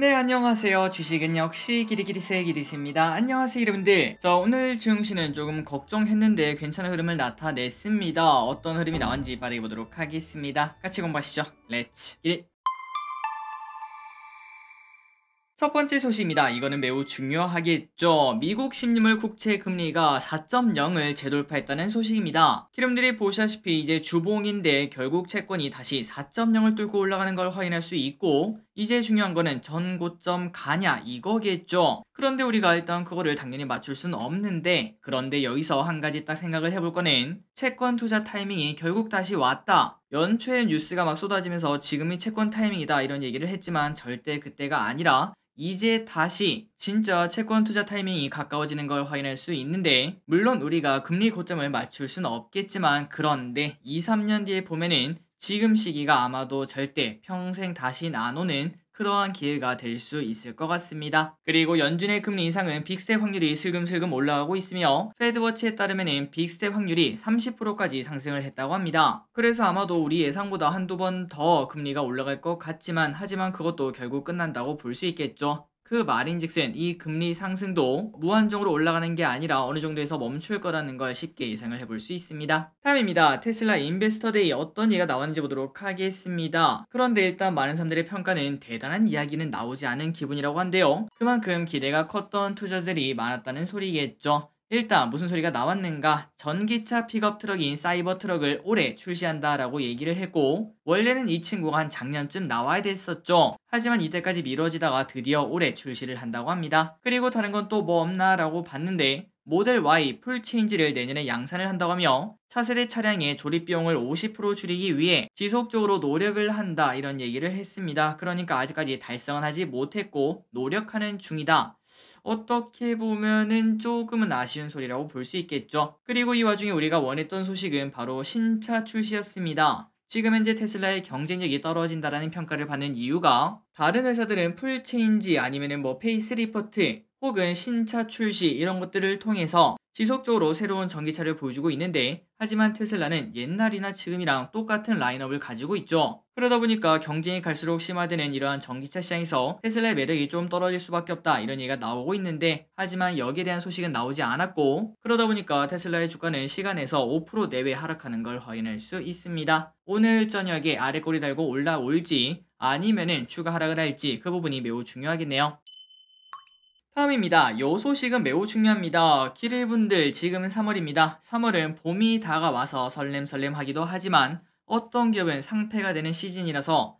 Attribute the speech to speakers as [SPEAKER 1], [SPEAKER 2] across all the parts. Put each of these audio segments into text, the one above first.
[SPEAKER 1] 네, 안녕하세요. 주식은 역시 기리기리세 기리입니다 안녕하세요, 여러분들. 자, 오늘 증시는 조금 걱정했는데 괜찮은 흐름을 나타냈습니다. 어떤 흐름이 나왔는지 빠르게 보도록 하겠습니다. 같이 공부하시죠. 렛츠 기릿! 첫 번째 소식입니다. 이거는 매우 중요하겠죠. 미국 10년물 국채 금리가 4.0을 재돌파했다는 소식입니다. 여러분들이 보시다시피 이제 주봉인데 결국 채권이 다시 4.0을 뚫고 올라가는 걸 확인할 수 있고 이제 중요한 거는 전고점 가냐 이거겠죠. 그런데 우리가 일단 그거를 당연히 맞출 수는 없는데 그런데 여기서 한 가지 딱 생각을 해볼 거는 채권 투자 타이밍이 결국 다시 왔다. 연초에 뉴스가 막 쏟아지면서 지금이 채권 타이밍이다 이런 얘기를 했지만 절대 그때가 아니라 이제 다시 진짜 채권 투자 타이밍이 가까워지는 걸 확인할 수 있는데 물론 우리가 금리 고점을 맞출 수는 없겠지만 그런데 2, 3년 뒤에 보면은 지금 시기가 아마도 절대 평생 다시 안 오는 그러한 기회가 될 수 있을 것 같습니다. 그리고 연준의 금리 인상은 빅스텝 확률이 슬금슬금 올라가고 있으며 페드워치에 따르면 빅스텝 확률이 30%까지 상승을 했다고 합니다. 그래서 아마도 우리 예상보다 한두 번 더 금리가 올라갈 것 같지만 하지만 그것도 결국 끝난다고 볼 수 있겠죠. 그 말인즉슨 이 금리 상승도 무한정으로 올라가는 게 아니라 어느 정도에서 멈출 거라는 걸 쉽게 예상을 해볼 수 있습니다. 다음입니다. 테슬라 인베스터데이 어떤 예가 나왔는지 보도록 하겠습니다. 그런데 일단 많은 사람들의 평가는 대단한 이야기는 나오지 않은 기분이라고 한데요. 그만큼 기대가 컸던 투자들이 많았다는 소리겠죠. 일단 무슨 소리가 나왔는가 전기차 픽업 트럭인 사이버 트럭을 올해 출시한다라고 얘기를 했고 원래는 이 친구가 한 작년쯤 나와야 됐었죠. 하지만 이때까지 미뤄지다가 드디어 올해 출시를 한다고 합니다. 그리고 다른 건 또 뭐 없나 라고 봤는데 모델 Y 풀체인지를 내년에 양산을 한다고 하며 차세대 차량의 조립 비용을 50% 줄이기 위해 지속적으로 노력을 한다 이런 얘기를 했습니다. 그러니까 아직까지 달성은 하지 못했고 노력하는 중이다. 어떻게 보면은 조금은 아쉬운 소리라고 볼 수 있겠죠. 그리고 이 와중에 우리가 원했던 소식은 바로 신차 출시였습니다. 지금 현재 테슬라의 경쟁력이 떨어진다라는 평가를 받는 이유가 다른 회사들은 풀체인지 아니면뭐 페이스리포트 혹은 신차 출시 이런 것들을 통해서 지속적으로 새로운 전기차를 보여주고 있는데 하지만 테슬라는 옛날이나 지금이랑 똑같은 라인업을 가지고 있죠. 그러다 보니까 경쟁이 갈수록 심화되는 이러한 전기차 시장에서 테슬라의 매력이 좀 떨어질 수밖에 없다 이런 얘기가 나오고 있는데 하지만 여기에 대한 소식은 나오지 않았고 그러다 보니까 테슬라의 주가는 시간에서 5% 내외 하락하는 걸 확인할 수 있습니다. 오늘 저녁에 아래꼬리 달고 올라올지 아니면은 추가 하락을 할지 그 부분이 매우 중요하겠네요. 다음입니다. 요 소식은 매우 중요합니다. 키릴분들 지금은 3월입니다. 3월은 봄이 다가와서 설렘설렘하기도 하지만 어떤 기업은 상패가 되는 시즌이라서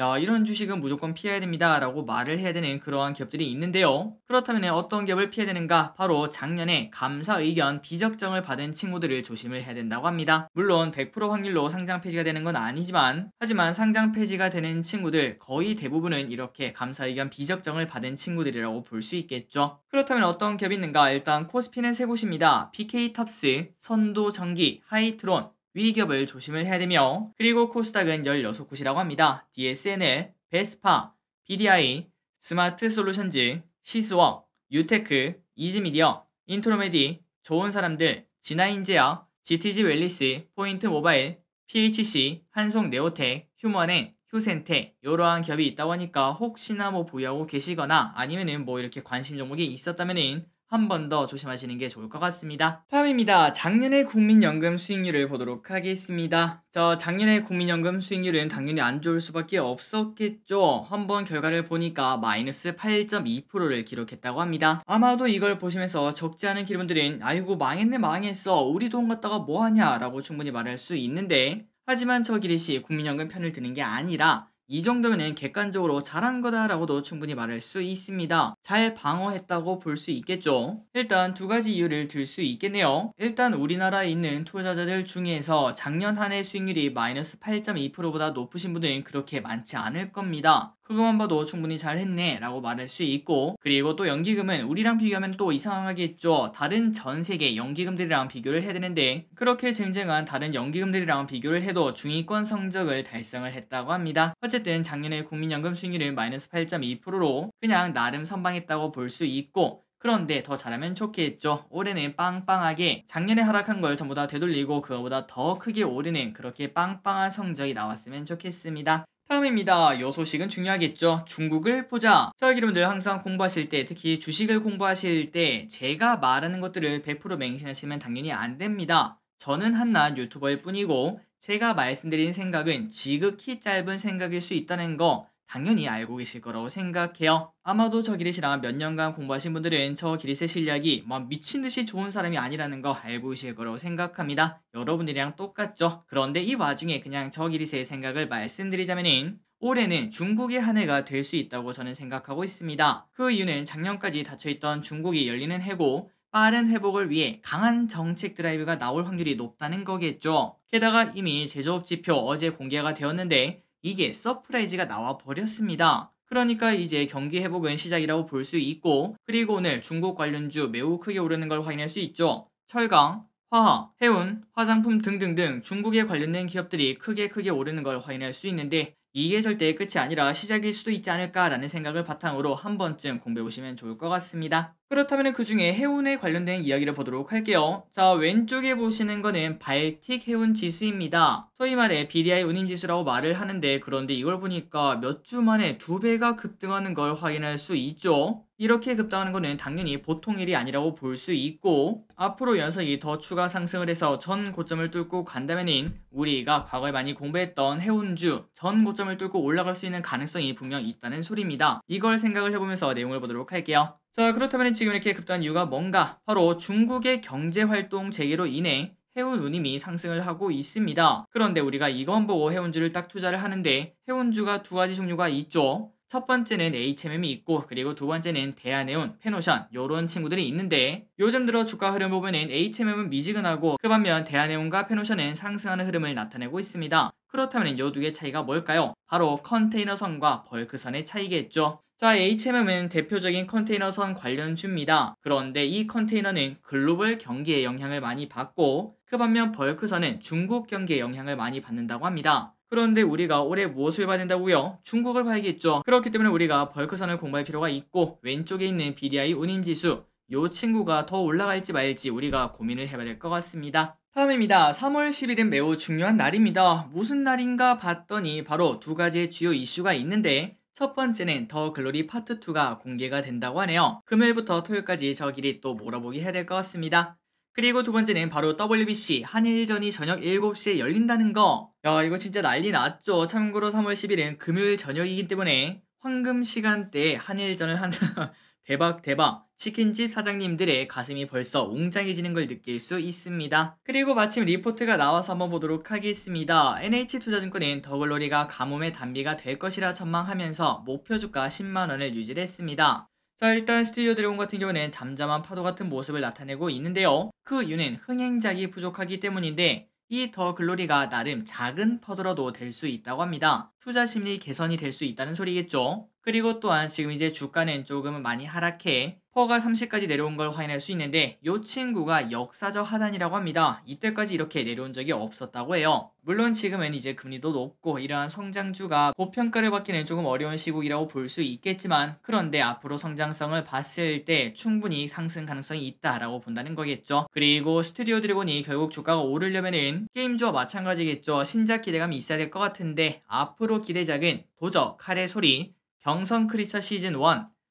[SPEAKER 1] 야, 이런 주식은 무조건 피해야 됩니다. 라고 말을 해야 되는 그러한 기업들이 있는데요. 그렇다면 어떤 기업을 피해야 되는가? 바로 작년에 감사 의견 비적정을 받은 친구들을 조심을 해야 된다고 합니다. 물론 100% 확률로 상장 폐지가 되는 건 아니지만 하지만 상장 폐지가 되는 친구들 거의 대부분은 이렇게 감사 의견 비적정을 받은 친구들이라고 볼 수 있겠죠. 그렇다면 어떤 기업이 있는가? 일단 코스피는 세 곳입니다. p k 탑스 선도전기, 하이트론, 위기업을 조심을 해야 되며 그리고 코스닥은 16곳이라고 합니다. DSNL, 베스파, BDI, 스마트 솔루션즈, 시스웍, 유테크, 이즈미디어 인트로메디, 좋은 사람들, 진화인재야, GTG 웰리스, 포인트 모바일, PHC, 한송 네오텍, 휴먼앤, 휴센테 이러한 기업이 있다고 하니까 혹시나 뭐 보유하고 계시거나 아니면은 뭐 이렇게 관심 종목이 있었다면은 한번더 조심하시는 게 좋을 것 같습니다. 다음입니다. 작년에 국민연금 수익률을 보도록 하겠습니다. 자, 작년에 국민연금 수익률은 당연히 안 좋을 수밖에 없었겠죠. 한 번 결과를 보니까 마이너스 8.2%를 기록했다고 합니다. 아마도 이걸 보시면서 적지 않은 기분들은 아이고 망했네 망했어 우리 돈 갖다가 뭐하냐라고 충분히 말할 수 있는데 하지만 저 기릿이 국민연금 편을 드는 게 아니라 이 정도면 객관적으로 잘한 거다라고도 충분히 말할 수 있습니다. 잘 방어했다고 볼 수 있겠죠. 일단 두 가지 이유를 들 수 있겠네요. 일단 우리나라에 있는 투자자들 중에서 작년 한 해 수익률이 마이너스 8.2%보다 높으신 분은 그렇게 많지 않을 겁니다. 그것만 봐도 충분히 잘했네 라고 말할 수 있고 그리고 또 연기금은 우리랑 비교하면 또 이상하겠죠 다른 전 세계 연기금들이랑 비교를 해야 되는데 그렇게 쟁쟁한 다른 연기금들이랑 비교를 해도 중위권 성적을 달성을 했다고 합니다 어쨌든 작년에 국민연금 수익률은 마이너스 8.2%로 그냥 나름 선방했다고 볼 수 있고 그런데 더 잘하면 좋겠죠. 올해는 빵빵하게 작년에 하락한 걸 전부 다 되돌리고 그거보다 더 크게 오르는 그렇게 빵빵한 성적이 나왔으면 좋겠습니다. 다음입니다. 요 소식은 중요하겠죠. 중국을 보자. 자, 여러분들 항상 공부하실 때, 특히 주식을 공부하실 때 제가 말하는 것들을 100% 맹신하시면 당연히 안 됩니다. 저는 한낱 유튜버일 뿐이고 제가 말씀드린 생각은 지극히 짧은 생각일 수 있다는 거 당연히 알고 계실 거라고 생각해요. 아마도 저기리이랑몇 년간 공부하신 분들은 저 기릿의 리 실력이 뭐 미친 듯이 좋은 사람이 아니라는 거 알고 계실 거라고 생각합니다. 여러분들이랑 똑같죠. 그런데 이 와중에 그냥 저 기릿의 리 생각을 말씀드리자면은 올해는 중국의 한 해가 될 수 있다고 저는 생각하고 있습니다. 그 이유는 작년까지 닫혀있던 중국이 열리는 해고 빠른 회복을 위해 강한 정책 드라이브가 나올 확률이 높다는 거겠죠. 게다가 이미 제조업 지표 어제 공개가 되었는데 이게 서프라이즈가 나와 버렸습니다. 그러니까 이제 경기 회복은 시작이라고 볼 수 있고 그리고 오늘 중국 관련주 매우 크게 오르는 걸 확인할 수 있죠. 철강, 화학, 해운, 화장품 등등등 중국에 관련된 기업들이 크게 크게 오르는 걸 확인할 수 있는데 이게 절대 끝이 아니라 시작일 수도 있지 않을까라는 생각을 바탕으로 한 번쯤 공부해 보시면 좋을 것 같습니다. 그렇다면 그 중에 해운에 관련된 이야기를 보도록 할게요. 자, 왼쪽에 보시는 거는 발틱 해운 지수입니다. 소위 말해 BDI 운임 지수라고 말을 하는데 그런데 이걸 보니까 몇 주 만에 두 배가 급등하는 걸 확인할 수 있죠. 이렇게 급등하는 거는 당연히 보통 일이 아니라고 볼 수 있고 앞으로 연속이 더 추가 상승을 해서 전 고점을 뚫고 간다면은 우리가 과거에 많이 공부했던 해운주 전 고점을 뚫고 올라갈 수 있는 가능성이 분명 있다는 소리입니다. 이걸 생각을 해보면서 내용을 보도록 할게요. 자 그렇다면 지금 이렇게 급등한 이유가 뭔가 바로 중국의 경제활동 재개로 인해 해운 운임이 상승을 하고 있습니다. 그런데 우리가 이건 보고 해운주를 딱 투자를 하는데 해운주가 두 가지 종류가 있죠. 첫 번째는 HMM이 있고 그리고 두 번째는 대한해운, 페노션 요런 친구들이 있는데 요즘 들어 주가 흐름 보면은 HMM은 미지근하고 그 반면 대한해운과 페노션은 상승하는 흐름을 나타내고 있습니다. 그렇다면 요두개 차이가 뭘까요? 바로 컨테이너선과 벌크선의 차이겠죠. 자, HMM은 대표적인 컨테이너선 관련주입니다. 그런데 이 컨테이너는 글로벌 경기에 영향을 많이 받고 그 반면 벌크선은 중국 경기에 영향을 많이 받는다고 합니다. 그런데 우리가 올해 무엇을 받는다고요 중국을 봐야겠죠. 그렇기 때문에 우리가 벌크선을 공부할 필요가 있고 왼쪽에 있는 BDI 운임지수 요 친구가 더 올라갈지 말지 우리가 고민을 해봐야 될 것 같습니다. 다음입니다. 3월 10일은 매우 중요한 날입니다. 무슨 날인가 봤더니 바로 두 가지의 주요 이슈가 있는데 첫 번째는 더 글로리 파트 2가 공개가 된다고 하네요. 금요일부터 토요일까지 저 길이 또 몰아보기 해야 될 것 같습니다. 그리고 두 번째는 바로 WBC 한일전이 저녁 7시에 열린다는 거. 야 이거 진짜 난리 났죠. 참고로 3월 10일은 금요일 저녁이기 때문에 황금 시간대에 한일전을 한다. 대박 대박 치킨집 사장님들의 가슴이 벌써 웅장해지는 걸 느낄 수 있습니다. 그리고 마침 리포트가 나와서 한번 보도록 하겠습니다. NH투자증권은 더글로리가 가뭄의 단비가 될 것이라 전망하면서 목표 주가 10만원을 유지했습니다. 자 일단 스튜디오 드래곤 같은 경우는 잠잠한 파도 같은 모습을 나타내고 있는데요. 그 이유는 흥행작이 부족하기 때문인데 이 더글로리가 나름 작은 퍼도라도될 수 있다고 합니다. 투자 심리 개선이 될 수 있다는 소리겠죠. 그리고 또한 지금 이제 주가는 조금 많이 하락해 퍼가 30까지 내려온 걸 확인할 수 있는데 이 친구가 역사적 하단이라고 합니다. 이때까지 이렇게 내려온 적이 없었다고 해요. 물론 지금은 이제 금리도 높고 이러한 성장주가 고평가를 받기는 조금 어려운 시국이라고 볼 수 있겠지만 그런데 앞으로 성장성을 봤을 때 충분히 상승 가능성이 있다라고 본다는 거겠죠. 그리고 스튜디오 드래곤이 결국 주가가 오르려면은 게임주와 마찬가지겠죠. 신작 기대감이 있어야 될 것 같은데 앞으로 앞으로 기대작은 도저 칼의 소리, 경성 크리처 시즌 1,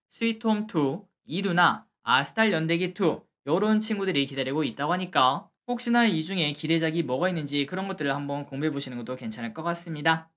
[SPEAKER 1] 스위트홈 2, 이루나, 아스탈 연대기 2 요런 친구들이 기다리고 있다고 하니까 혹시나 이 중에 기대작이 뭐가 있는지 그런 것들을 한번 공부해보시는 것도 괜찮을 것 같습니다.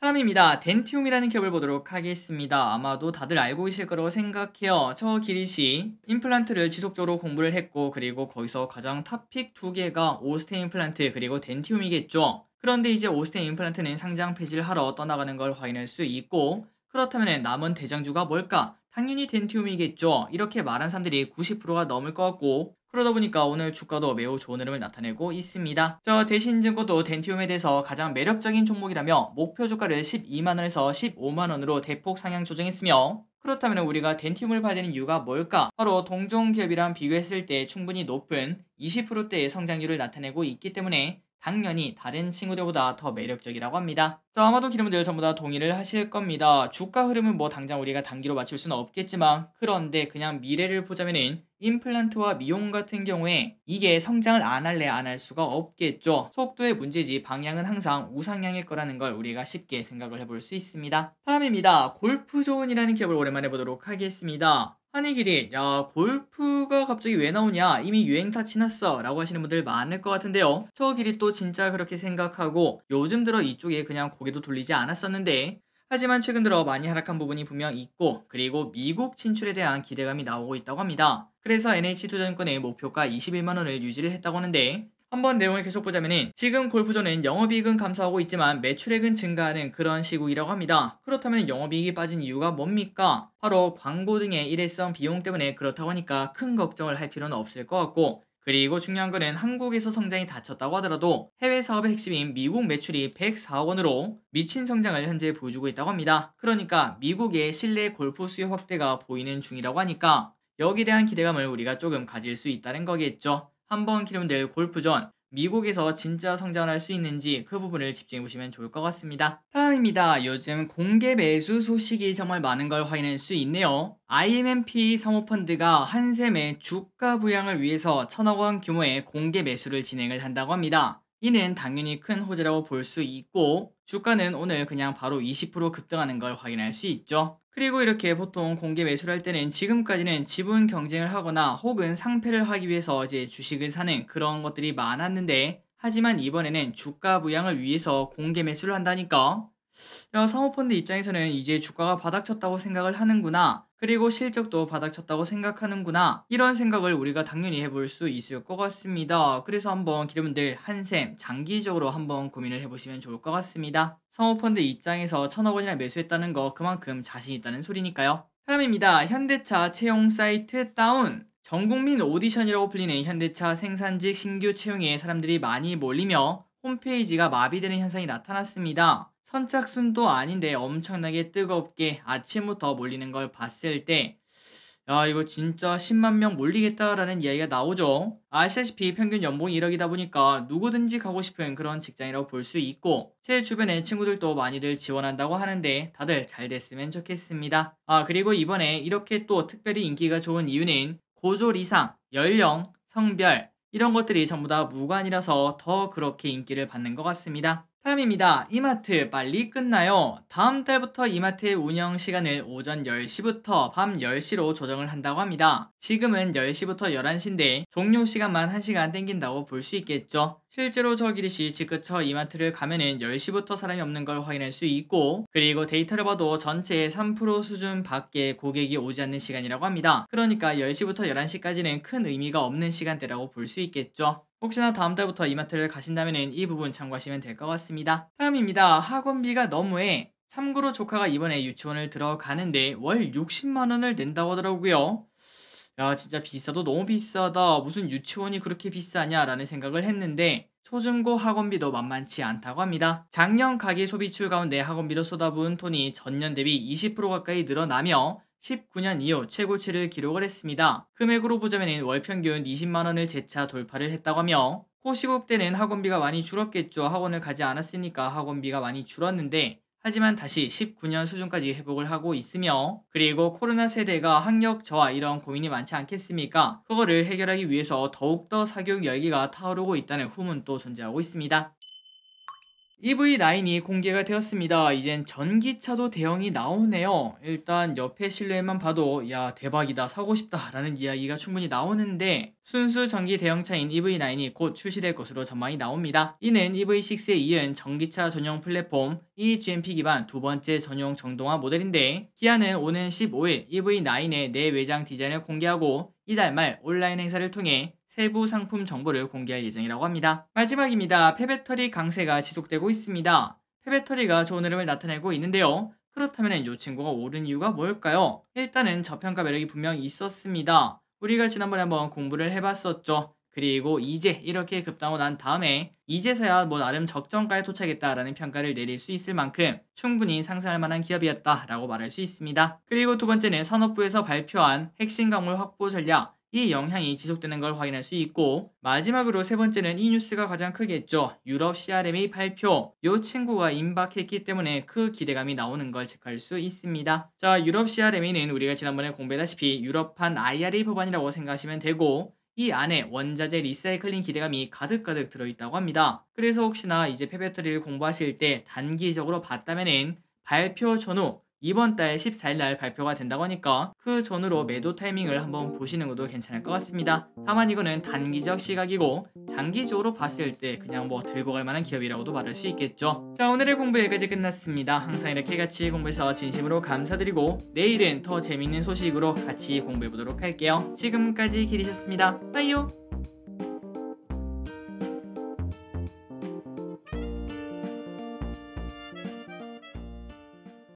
[SPEAKER 1] 다음입니다. 덴티움이라는 기업을 보도록 하겠습니다. 아마도 다들 알고 계실 거라고 생각해요. 저 기릿이 임플란트를 지속적으로 공부를 했고 그리고 거기서 가장 탑픽 두 개가 오스테 임플란트 그리고 덴티움이겠죠. 그런데 이제 오스텐 임플란트는 상장 폐지를 하러 떠나가는 걸 확인할 수 있고 그렇다면 남은 대장주가 뭘까? 당연히 덴티움이겠죠. 이렇게 말한 사람들이 90%가 넘을 것 같고 그러다 보니까 오늘 주가도 매우 좋은 흐름을 나타내고 있습니다. 저 대신증권도 덴티움에 대해서 가장 매력적인 종목이라며 목표 주가를 12만원에서 15만원으로 대폭 상향 조정했으며 그렇다면 우리가 덴티움을 봐야 되는 이유가 뭘까? 바로 동종 기업이랑 비교했을 때 충분히 높은 20%대의 성장률을 나타내고 있기 때문에 당연히 다른 친구들보다 더 매력적이라고 합니다. 자, 아마도 기름들 전부 다 동의를 하실 겁니다. 주가 흐름은 뭐 당장 우리가 단기로 맞출 수는 없겠지만 그런데 그냥 미래를 보자면은 임플란트와 미용 같은 경우에 이게 성장을 안 할래 안 할 수가 없겠죠. 속도의 문제지 방향은 항상 우상향일 거라는 걸 우리가 쉽게 생각을 해볼 수 있습니다. 다음입니다. 골프존이라는 기업을 오랜만에 보도록 하겠습니다. 하늘길이 야 골프가 갑자기 왜 나오냐 이미 유행사 지났어 라고 하시는 분들 많을 것 같은데요 저 길이 또 진짜 그렇게 생각하고 요즘 들어 이쪽에 그냥 고개도 돌리지 않았었는데 하지만 최근 들어 많이 하락한 부분이 분명 있고 그리고 미국 진출에 대한 기대감이 나오고 있다고 합니다 그래서 NH투자증권의 목표가 21만원을 유지를 했다고 하는데 한번 내용을 계속 보자면 지금 골프존은 영업이익은 감소하고 있지만 매출액은 증가하는 그런 시국이라고 합니다. 그렇다면 영업이익이 빠진 이유가 뭡니까? 바로 광고 등의 일회성 비용 때문에 그렇다고 하니까 큰 걱정을 할 필요는 없을 것 같고 그리고 중요한 거는 한국에서 성장이 닫혔다고 하더라도 해외 사업의 핵심인 미국 매출이 104억 원으로 미친 성장을 현재 보여주고 있다고 합니다. 그러니까 미국의 실내 골프 수요 확대가 보이는 중이라고 하니까 여기에 대한 기대감을 우리가 조금 가질 수 있다는 거겠죠. 한번 기름될 골프전 미국에서 진짜 성장할 수 있는지 그 부분을 집중해 보시면 좋을 것 같습니다. 다음입니다. 요즘 공개 매수 소식이 정말 많은 걸 확인할 수 있네요. IMMP 사모펀드가 한샘의 주가 부양을 위해서 천억 원 규모의 공개 매수를 진행을 한다고 합니다. 이는 당연히 큰 호재라고 볼 수 있고 주가는 오늘 그냥 바로 20% 급등하는 걸 확인할 수 있죠. 그리고 이렇게 보통 공개 매수를 할 때는 지금까지는 지분 경쟁을 하거나 혹은 상패를 하기 위해서 이제 주식을 사는 그런 것들이 많았는데 하지만 이번에는 주가 부양을 위해서 공개 매수를 한다니까. 사호펀드 입장에서는 이제 주가가 바닥쳤다고 생각을 하는구나. 그리고 실적도 바닥쳤다고 생각하는구나. 이런 생각을 우리가 당연히 해볼 수 있을 것 같습니다. 그래서 한번 기름들 한샘 장기적으로 한번 고민을 해보시면 좋을 것 같습니다. 상모펀드 입장에서 천억 원이나 매수했다는 거 그만큼 자신 있다는 소리니까요. 다음입니다. 현대차 채용 사이트 다운. 전국민 오디션이라고 불리는 현대차 생산직 신규 채용에 사람들이 많이 몰리며 홈페이지가 마비되는 현상이 나타났습니다. 선착순도 아닌데 엄청나게 뜨겁게 아침부터 몰리는 걸 봤을 때, 야, 이거 진짜 10만 명 몰리겠다라는 이야기가 나오죠. 아시다시피 평균 연봉이 1억이다 보니까 누구든지 가고 싶은 그런 직장이라고 볼 수 있고, 제 주변의 친구들도 많이들 지원한다고 하는데 다들 잘 됐으면 좋겠습니다. 아, 그리고 이번에 이렇게 또 특별히 인기가 좋은 이유는 고졸 이상, 연령, 성별, 이런 것들이 전부 다 무관이라서 더 그렇게 인기를 받는 것 같습니다. 다음입니다. 이마트 빨리 끝나요. 다음 달부터 이마트의 운영 시간을 오전 10시부터 밤 10시로 조정을 한다고 합니다. 지금은 10시부터 11시인데 종료 시간만 1시간 땡긴다고 볼 수 있겠죠. 실제로 저 기리시 지그처 이마트를 가면은 10시부터 사람이 없는 걸 확인할 수 있고 그리고 데이터를 봐도 전체의 3% 수준 밖에 고객이 오지 않는 시간이라고 합니다. 그러니까 10시부터 11시까지는 큰 의미가 없는 시간대라고 볼 수 있겠죠. 혹시나 다음 달부터 이마트를 가신다면 이 부분 참고하시면 될 것 같습니다. 다음입니다. 학원비가 너무해. 참고로 조카가 이번에 유치원을 들어가는데 월 60만원을 낸다고 하더라고요. 야 진짜 비싸도 너무 비싸다. 무슨 유치원이 그렇게 비싸냐라는 생각을 했는데 초중고 학원비도 만만치 않다고 합니다. 작년 가계 소비출 가운데 학원비로 쏟아부은 돈이 전년 대비 20% 가까이 늘어나며 19년 이후 최고치를 기록을 했습니다. 금액으로 보자면 월평균 20만원을 재차 돌파를 했다고 하며 호시국 때는 학원비가 많이 줄었겠죠. 학원을 가지 않았으니까 학원비가 많이 줄었는데 하지만 다시 19년 수준까지 회복을 하고 있으며 그리고 코로나 세대가 학력 저하 이런 고민이 많지 않겠습니까? 그거를 해결하기 위해서 더욱더 사교육 열기가 타오르고 있다는 후문도 존재하고 있습니다. EV9이 공개가 되었습니다. 이젠 전기차도 대형이 나오네요. 일단 옆에 실내만 봐도 야 대박이다 사고 싶다 라는 이야기가 충분히 나오는데 순수 전기 대형차인 EV9이 곧 출시될 것으로 전망이 나옵니다. 이는 EV6에 이은 전기차 전용 플랫폼 EGMP 기반 두 번째 전용 정동화 모델인데 기아는 오는 15일 EV9의 내외장 디자인을 공개하고 이달 말 온라인 행사를 통해 세부 상품 정보를 공개할 예정이라고 합니다. 마지막입니다. 폐배터리 강세가 지속되고 있습니다. 폐배터리가 좋은 흐름을 나타내고 있는데요. 그렇다면 이 친구가 오른 이유가 뭘까요? 일단은 저평가 매력이 분명 있었습니다. 우리가 지난번에 한번 공부를 해봤었죠. 그리고 이제 이렇게 급등하고 난 다음에 이제서야 뭐 나름 적정가에 도착했다라는 평가를 내릴 수 있을 만큼 충분히 상승할 만한 기업이었다라고 말할 수 있습니다. 그리고 두 번째는 산업부에서 발표한 핵심 강물 확보 전략 이 영향이 지속되는 걸 확인할 수 있고 마지막으로 세 번째는 이 뉴스가 가장 크겠죠. 유럽 CRM의 발표. 요 친구가 임박했기 때문에 그 기대감이 나오는 걸 체크할 수 있습니다. 자, 유럽 c r m 은 우리가 지난번에 공부했다시피 유럽판 IRA 법안이라고 생각하시면 되고 이 안에 원자재 리사이클링 기대감이 가득가득 들어있다고 합니다. 그래서 혹시나 이제 폐배터리를 공부하실 때 단기적으로 봤다면은 발표 전후 이번 달 14일 날 발표가 된다고 하니까 그 전으로 매도 타이밍을 한번 보시는 것도 괜찮을 것 같습니다. 다만 이거는 단기적 시각이고 장기적으로 봤을 때 그냥 뭐 들고 갈 만한 기업이라고도 말할 수 있겠죠. 자 오늘의 공부 여기까지 끝났습니다. 항상 이렇게 같이 공부해서 진심으로 감사드리고 내일은 더 재밌는 소식으로 같이 공부해보도록 할게요. 지금까지 기리셨습니다. 빠이요!